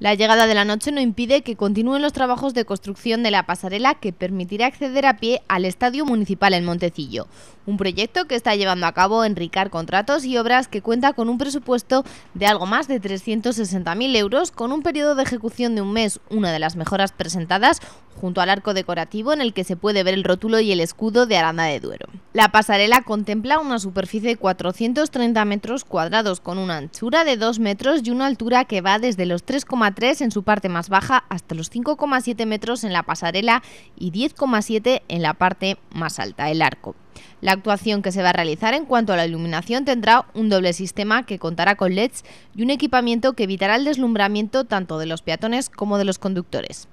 La llegada de la noche no impide que continúen los trabajos de construcción de la pasarela que permitirá acceder a pie al Estadio Municipal en Montecillo, un proyecto que está llevando a cabo Enricar Contratos y Obras que cuenta con un presupuesto de algo más de 360.000 euros con un periodo de ejecución de un mes, una de las mejoras presentadas, junto al arco decorativo en el que se puede ver el rótulo y el escudo de Aranda de Duero. La pasarela contempla una superficie de 430 metros cuadrados con una anchura de 2 metros y una altura que va desde los 3,3 en su parte más baja hasta los 5,7 metros en la pasarela y 10,7 en la parte más alta, del arco. La actuación que se va a realizar en cuanto a la iluminación tendrá un doble sistema que contará con LEDs y un equipamiento que evitará el deslumbramiento tanto de los peatones como de los conductores.